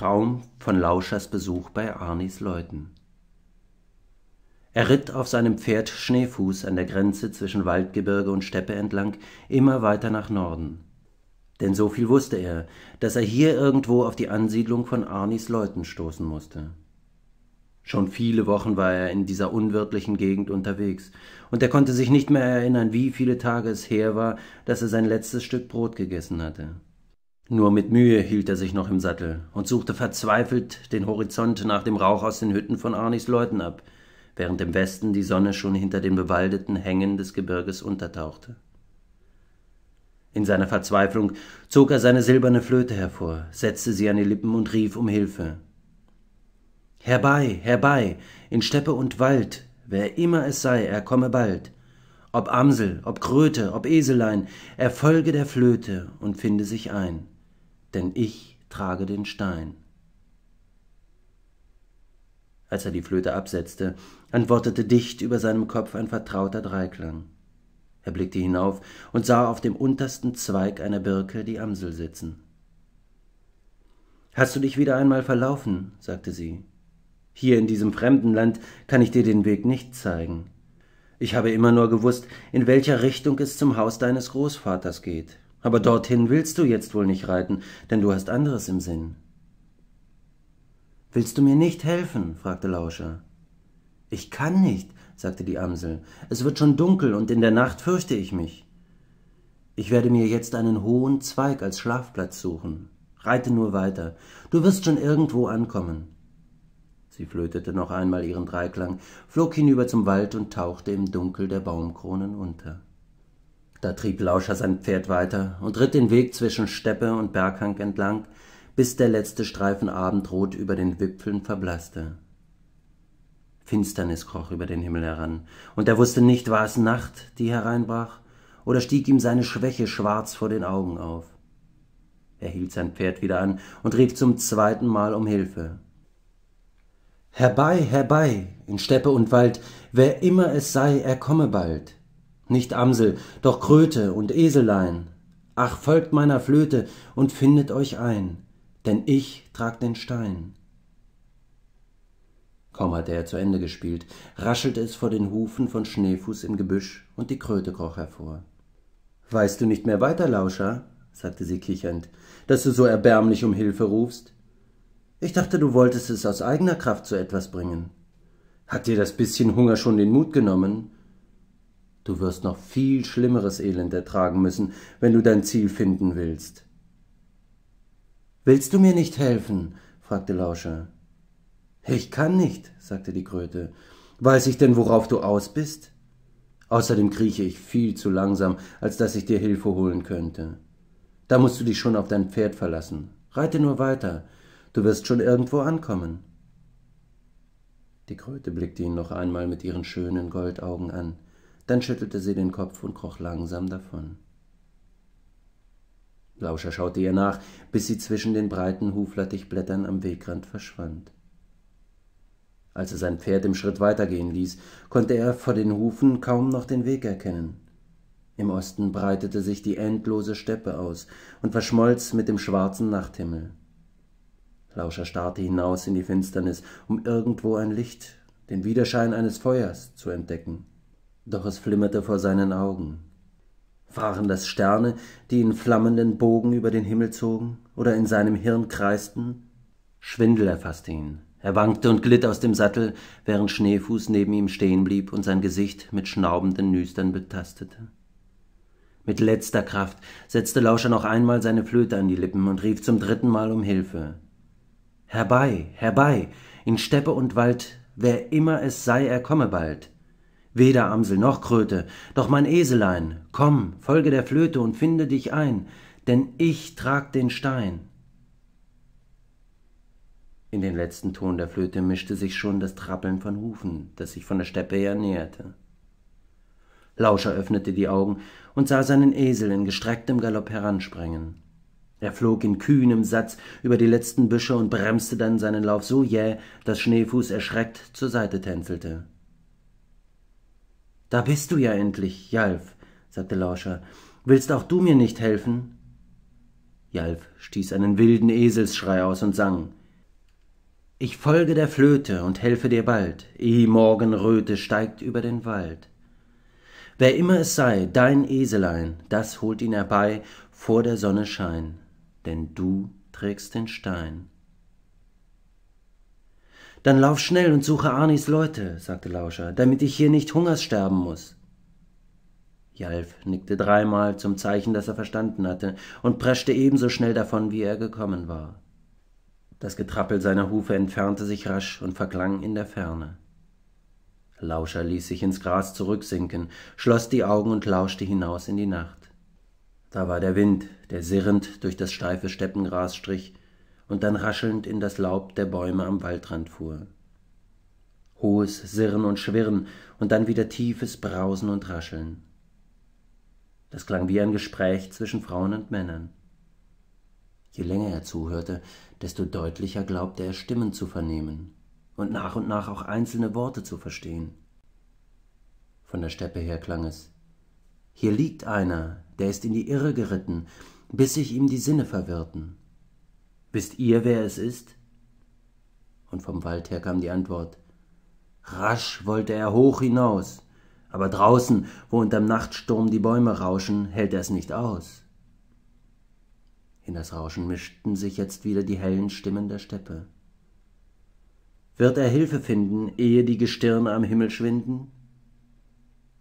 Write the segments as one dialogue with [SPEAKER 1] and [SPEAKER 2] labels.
[SPEAKER 1] Traum von Lauschers Besuch bei Arnis Leuten. Er ritt auf seinem Pferd schneefuß an der Grenze zwischen Waldgebirge und Steppe entlang, immer weiter nach Norden. Denn so viel wusste er, dass er hier irgendwo auf die Ansiedlung von Arnis Leuten stoßen musste. Schon viele Wochen war er in dieser unwirtlichen Gegend unterwegs, und er konnte sich nicht mehr erinnern, wie viele Tage es her war, dass er sein letztes Stück Brot gegessen hatte. Nur mit Mühe hielt er sich noch im Sattel und suchte verzweifelt den Horizont nach dem Rauch aus den Hütten von Arnis Leuten ab, während im Westen die Sonne schon hinter den bewaldeten Hängen des Gebirges untertauchte. In seiner Verzweiflung zog er seine silberne Flöte hervor, setzte sie an die Lippen und rief um Hilfe. Herbei, herbei, in Steppe und Wald, wer immer es sei, er komme bald. Ob Amsel, ob Kröte, ob Eselein, er folge der Flöte und finde sich ein denn ich trage den Stein. Als er die Flöte absetzte, antwortete dicht über seinem Kopf ein vertrauter Dreiklang. Er blickte hinauf und sah auf dem untersten Zweig einer Birke die Amsel sitzen. Hast du dich wieder einmal verlaufen? sagte sie. Hier in diesem fremden Land kann ich dir den Weg nicht zeigen. Ich habe immer nur gewusst, in welcher Richtung es zum Haus deines Großvaters geht. Aber dorthin willst du jetzt wohl nicht reiten, denn du hast anderes im Sinn. Willst du mir nicht helfen? fragte Lauscher. Ich kann nicht, sagte die Amsel. Es wird schon dunkel und in der Nacht fürchte ich mich. Ich werde mir jetzt einen hohen Zweig als Schlafplatz suchen. Reite nur weiter. Du wirst schon irgendwo ankommen. Sie flötete noch einmal ihren Dreiklang, flog hinüber zum Wald und tauchte im Dunkel der Baumkronen unter. Da trieb Lauscher sein Pferd weiter und ritt den Weg zwischen Steppe und Berghang entlang, bis der letzte Streifen abendrot über den Wipfeln verblasste. Finsternis kroch über den Himmel heran, und er wusste nicht, war es Nacht, die hereinbrach, oder stieg ihm seine Schwäche schwarz vor den Augen auf. Er hielt sein Pferd wieder an und rief zum zweiten Mal um Hilfe. Herbei, herbei, in Steppe und Wald, wer immer es sei, er komme bald nicht Amsel, doch Kröte und Eselein. Ach, folgt meiner Flöte und findet euch ein, denn ich trag den Stein. Kaum hatte er zu Ende gespielt, raschelte es vor den Hufen von Schneefuß im Gebüsch und die Kröte kroch hervor. Weißt du nicht mehr weiter, Lauscher? sagte sie kichernd, dass du so erbärmlich um Hilfe rufst. Ich dachte, du wolltest es aus eigener Kraft zu etwas bringen. Hat dir das bisschen Hunger schon den Mut genommen? Du wirst noch viel schlimmeres Elend ertragen müssen, wenn du dein Ziel finden willst. Willst du mir nicht helfen? fragte Lauscher. Ich kann nicht, sagte die Kröte. Weiß ich denn, worauf du aus bist? Außerdem krieche ich viel zu langsam, als dass ich dir Hilfe holen könnte. Da musst du dich schon auf dein Pferd verlassen. Reite nur weiter, du wirst schon irgendwo ankommen. Die Kröte blickte ihn noch einmal mit ihren schönen Goldaugen an. Dann schüttelte sie den Kopf und kroch langsam davon. Lauscher schaute ihr nach, bis sie zwischen den breiten Huflattichblättern am Wegrand verschwand. Als er sein Pferd im Schritt weitergehen ließ, konnte er vor den Hufen kaum noch den Weg erkennen. Im Osten breitete sich die endlose Steppe aus und verschmolz mit dem schwarzen Nachthimmel. Lauscher starrte hinaus in die Finsternis, um irgendwo ein Licht, den Widerschein eines Feuers zu entdecken doch es flimmerte vor seinen Augen. Waren das Sterne, die in flammenden Bogen über den Himmel zogen oder in seinem Hirn kreisten? Schwindel erfasste ihn. Er wankte und glitt aus dem Sattel, während Schneefuß neben ihm stehen blieb und sein Gesicht mit schnaubenden Nüstern betastete. Mit letzter Kraft setzte Lauscher noch einmal seine Flöte an die Lippen und rief zum dritten Mal um Hilfe. Herbei, herbei, in Steppe und Wald, wer immer es sei, er komme bald. Weder Amsel noch Kröte, doch mein Eselein, komm, folge der Flöte und finde dich ein, denn ich trag den Stein. In den letzten Ton der Flöte mischte sich schon das Trappeln von Hufen, das sich von der Steppe her näherte. Lauscher öffnete die Augen und sah seinen Esel in gestrecktem Galopp heransprengen. Er flog in kühnem Satz über die letzten Büsche und bremste dann seinen Lauf so jäh, dass Schneefuß erschreckt zur Seite tänzelte. Da bist du ja endlich, Jalf, sagte Lauscher. Willst auch du mir nicht helfen? Jalf stieß einen wilden Eselsschrei aus und sang. Ich folge der Flöte und helfe dir bald, eh Morgenröte steigt über den Wald. Wer immer es sei, dein Eselein, das holt ihn herbei vor der Sonne Schein, denn du trägst den Stein. Dann lauf schnell und suche Arnis Leute, sagte Lauscher, damit ich hier nicht hungers sterben muss. Jalf nickte dreimal zum Zeichen, dass er verstanden hatte, und preschte ebenso schnell davon, wie er gekommen war. Das Getrappel seiner Hufe entfernte sich rasch und verklang in der Ferne. Lauscher ließ sich ins Gras zurücksinken, schloss die Augen und lauschte hinaus in die Nacht. Da war der Wind, der sirrend durch das steife Steppengras strich und dann raschelnd in das Laub der Bäume am Waldrand fuhr. Hohes Sirren und Schwirren und dann wieder tiefes Brausen und Rascheln. Das klang wie ein Gespräch zwischen Frauen und Männern. Je länger er zuhörte, desto deutlicher glaubte er Stimmen zu vernehmen und nach und nach auch einzelne Worte zu verstehen. Von der Steppe her klang es Hier liegt einer, der ist in die Irre geritten, bis sich ihm die Sinne verwirrten. Wisst ihr, wer es ist? Und vom Wald her kam die Antwort. Rasch wollte er hoch hinaus, aber draußen, wo unterm Nachtsturm die Bäume rauschen, hält er es nicht aus. In das Rauschen mischten sich jetzt wieder die hellen Stimmen der Steppe. Wird er Hilfe finden, ehe die Gestirne am Himmel schwinden?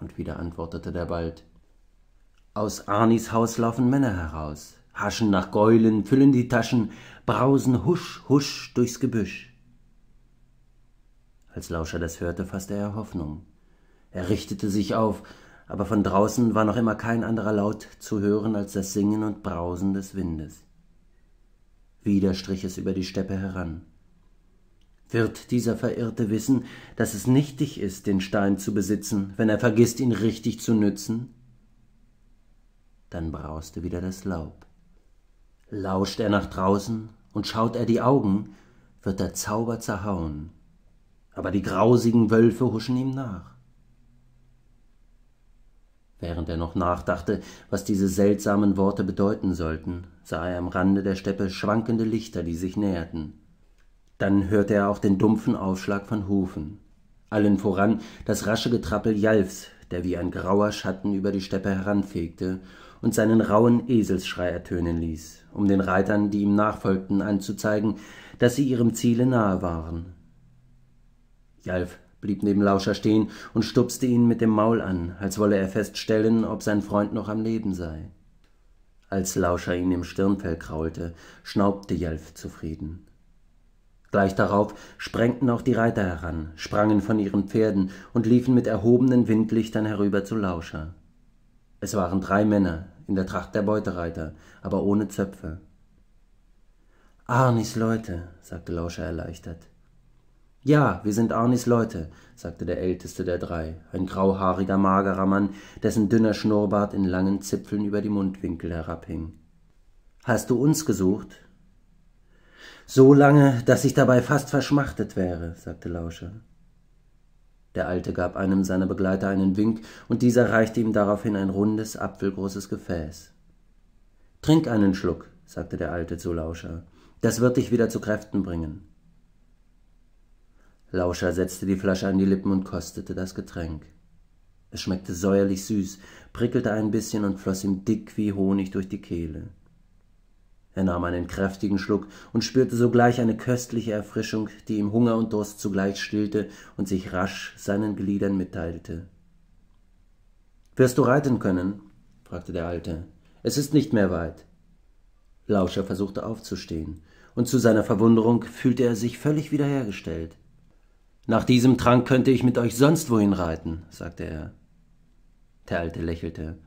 [SPEAKER 1] Und wieder antwortete der Wald. Aus Arnis Haus laufen Männer heraus haschen nach Gäulen, füllen die Taschen, brausen husch, husch durchs Gebüsch. Als Lauscher das hörte, fasste er Hoffnung. Er richtete sich auf, aber von draußen war noch immer kein anderer Laut zu hören als das Singen und Brausen des Windes. Wieder strich es über die Steppe heran. Wird dieser Verirrte wissen, dass es nichtig ist, den Stein zu besitzen, wenn er vergisst, ihn richtig zu nützen? Dann brauste wieder das Laub. Lauscht er nach draußen und schaut er die Augen, wird der Zauber zerhauen, aber die grausigen Wölfe huschen ihm nach. Während er noch nachdachte, was diese seltsamen Worte bedeuten sollten, sah er am Rande der Steppe schwankende Lichter, die sich näherten. Dann hörte er auch den dumpfen Aufschlag von Hufen. Allen voran das rasche Getrappel Jalfs, der wie ein grauer Schatten über die Steppe heranfegte und seinen rauen Eselsschrei ertönen ließ, um den Reitern, die ihm nachfolgten, anzuzeigen, dass sie ihrem Ziele nahe waren. Jalf blieb neben Lauscher stehen und stupste ihn mit dem Maul an, als wolle er feststellen, ob sein Freund noch am Leben sei. Als Lauscher ihn im Stirnfell kraulte, schnaubte Jalf zufrieden. Gleich darauf sprengten auch die Reiter heran, sprangen von ihren Pferden und liefen mit erhobenen Windlichtern herüber zu Lauscher. Es waren drei Männer, in der Tracht der Beutereiter, aber ohne Zöpfe. Arnis Leute, sagte Lauscher erleichtert. Ja, wir sind Arnis Leute, sagte der älteste der drei, ein grauhaariger, magerer Mann, dessen dünner Schnurrbart in langen Zipfeln über die Mundwinkel herabhing. Hast du uns gesucht? So lange, dass ich dabei fast verschmachtet wäre, sagte Lauscher. Der Alte gab einem seiner Begleiter einen Wink, und dieser reichte ihm daraufhin ein rundes, apfelgroßes Gefäß. Trink einen Schluck, sagte der Alte zu Lauscher, das wird dich wieder zu Kräften bringen. Lauscher setzte die Flasche an die Lippen und kostete das Getränk. Es schmeckte säuerlich süß, prickelte ein bisschen und floss ihm dick wie Honig durch die Kehle. Er nahm einen kräftigen Schluck und spürte sogleich eine köstliche Erfrischung, die ihm Hunger und Durst zugleich stillte und sich rasch seinen Gliedern mitteilte. Wirst du reiten können? fragte der Alte. Es ist nicht mehr weit. Lauscher versuchte aufzustehen, und zu seiner Verwunderung fühlte er sich völlig wiederhergestellt. Nach diesem Trank könnte ich mit euch sonst wohin reiten, sagte er. Der Alte lächelte.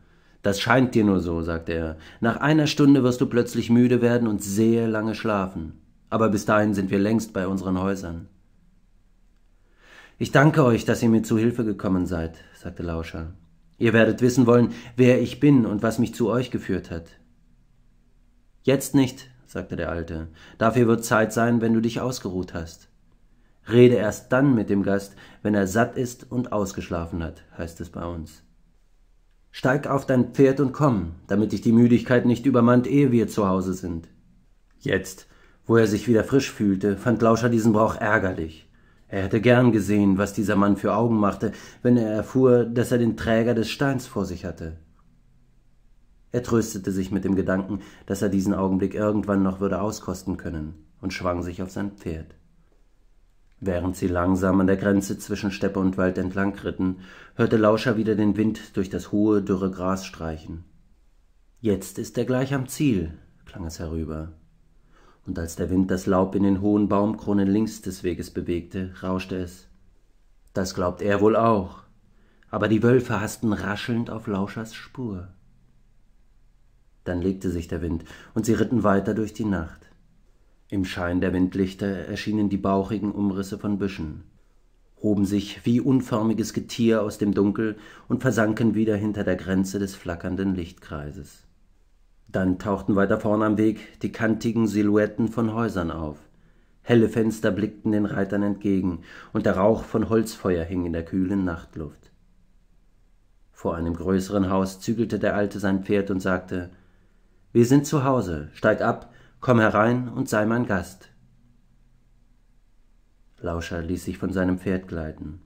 [SPEAKER 1] Das scheint dir nur so, sagte er. Nach einer Stunde wirst du plötzlich müde werden und sehr lange schlafen. Aber bis dahin sind wir längst bei unseren Häusern. Ich danke euch, dass ihr mir zu Hilfe gekommen seid, sagte Lauscher. Ihr werdet wissen wollen, wer ich bin und was mich zu euch geführt hat. Jetzt nicht, sagte der Alte. Dafür wird Zeit sein, wenn du dich ausgeruht hast. Rede erst dann mit dem Gast, wenn er satt ist und ausgeschlafen hat, heißt es bei uns. Steig auf dein Pferd und komm, damit dich die Müdigkeit nicht übermannt, ehe wir zu Hause sind. Jetzt, wo er sich wieder frisch fühlte, fand Lauscher diesen Brauch ärgerlich. Er hätte gern gesehen, was dieser Mann für Augen machte, wenn er erfuhr, dass er den Träger des Steins vor sich hatte. Er tröstete sich mit dem Gedanken, dass er diesen Augenblick irgendwann noch würde auskosten können, und schwang sich auf sein Pferd. Während sie langsam an der Grenze zwischen Steppe und Wald entlang ritten, hörte Lauscher wieder den Wind durch das hohe, dürre Gras streichen. Jetzt ist er gleich am Ziel, klang es herüber. Und als der Wind das Laub in den hohen Baumkronen links des Weges bewegte, rauschte es. Das glaubt er wohl auch. Aber die Wölfe hasten raschelnd auf Lauschers Spur. Dann legte sich der Wind, und sie ritten weiter durch die Nacht. Im Schein der Windlichter erschienen die bauchigen Umrisse von Büschen, hoben sich wie unförmiges Getier aus dem Dunkel und versanken wieder hinter der Grenze des flackernden Lichtkreises. Dann tauchten weiter vorn am Weg die kantigen Silhouetten von Häusern auf. Helle Fenster blickten den Reitern entgegen, und der Rauch von Holzfeuer hing in der kühlen Nachtluft. Vor einem größeren Haus zügelte der Alte sein Pferd und sagte Wir sind zu Hause, steig ab Komm herein und sei mein Gast. Lauscher ließ sich von seinem Pferd gleiten.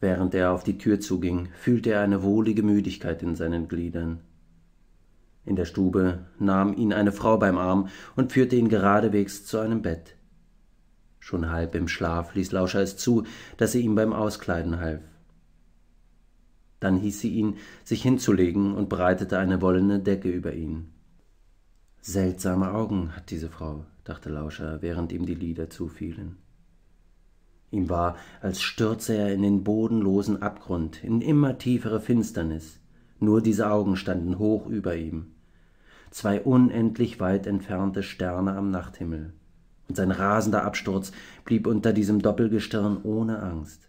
[SPEAKER 1] Während er auf die Tür zuging, fühlte er eine wohlige Müdigkeit in seinen Gliedern. In der Stube nahm ihn eine Frau beim Arm und führte ihn geradewegs zu einem Bett. Schon halb im Schlaf ließ Lauscher es zu, dass sie ihm beim Auskleiden half. Dann hieß sie ihn, sich hinzulegen und breitete eine wollene Decke über ihn. Seltsame Augen hat diese Frau, dachte Lauscher, während ihm die Lieder zufielen. Ihm war, als stürze er in den bodenlosen Abgrund, in immer tiefere Finsternis. Nur diese Augen standen hoch über ihm. Zwei unendlich weit entfernte Sterne am Nachthimmel. Und sein rasender Absturz blieb unter diesem Doppelgestirn ohne Angst.